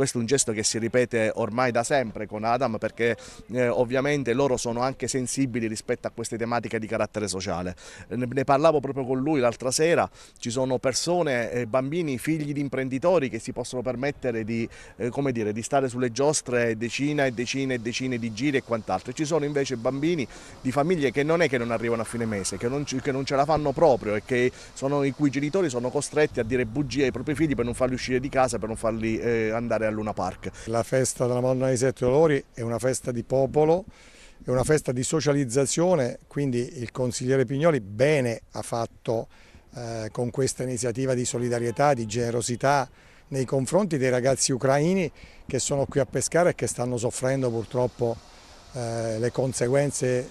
Questo è un gesto che si ripete ormai da sempre con Adam perché eh, ovviamente loro sono anche sensibili rispetto a queste tematiche di carattere sociale. Ne, ne parlavo proprio con lui l'altra sera, ci sono persone, eh, bambini, figli di imprenditori che si possono permettere di, eh, dire, di stare sulle giostre decine e decine e decine di giri e quant'altro. Ci sono invece bambini di famiglie che non è che non arrivano a fine mese, che non, che non ce la fanno proprio e che sono, i cui genitori sono costretti a dire bugie ai propri figli per non farli uscire di casa, per non farli eh, andare a al Luna Park. La festa della Madonna dei Sette Dolori è una festa di popolo, è una festa di socializzazione, quindi il consigliere Pignoli bene ha fatto eh, con questa iniziativa di solidarietà, di generosità nei confronti dei ragazzi ucraini che sono qui a pescare e che stanno soffrendo purtroppo eh, le conseguenze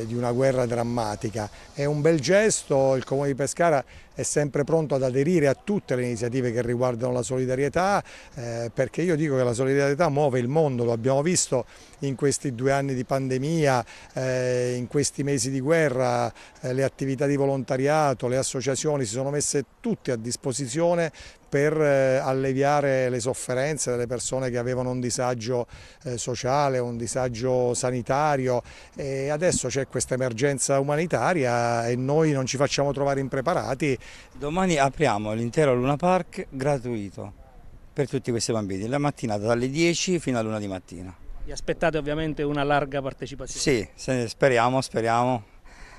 eh, di una guerra drammatica. È un bel gesto, il Comune di Pescara è sempre pronto ad aderire a tutte le iniziative che riguardano la solidarietà, eh, perché io dico che la solidarietà muove il mondo, lo abbiamo visto in questi due anni di pandemia, eh, in questi mesi di guerra, eh, le attività di volontariato, le associazioni si sono messe tutte a disposizione per eh, alleviare le sofferenze delle persone che avevano un disagio eh, sociale, un disagio sanitario e adesso c'è questa emergenza umanitaria e noi non ci facciamo trovare impreparati. Domani apriamo l'intero Luna Park gratuito per tutti questi bambini, la mattinata dalle 10 fino a luna di mattina. Vi aspettate ovviamente una larga partecipazione? Sì, speriamo, speriamo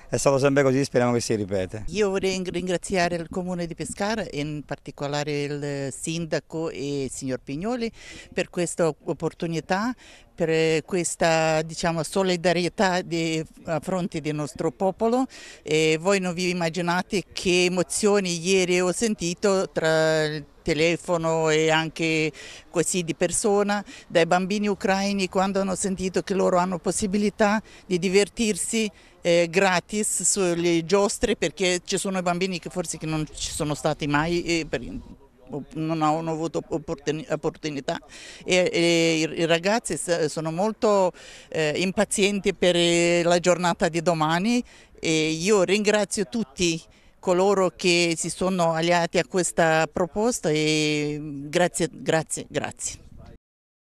è stato sempre così, speriamo che si ripete. Io vorrei ringraziare il Comune di Pescara, in particolare il Sindaco e il signor Pignoli per questa opportunità, per questa diciamo, solidarietà di, a fronte del nostro popolo. E voi non vi immaginate che emozioni ieri ho sentito tra il telefono e anche così di persona, dai bambini ucraini quando hanno sentito che loro hanno possibilità di divertirsi eh, gratis sulle giostre perché ci sono i bambini che forse che non ci sono stati mai. e per, non hanno avuto opportunità e, e, i ragazzi sono molto eh, impazienti per eh, la giornata di domani e io ringrazio tutti coloro che si sono alleati a questa proposta e grazie, grazie, grazie.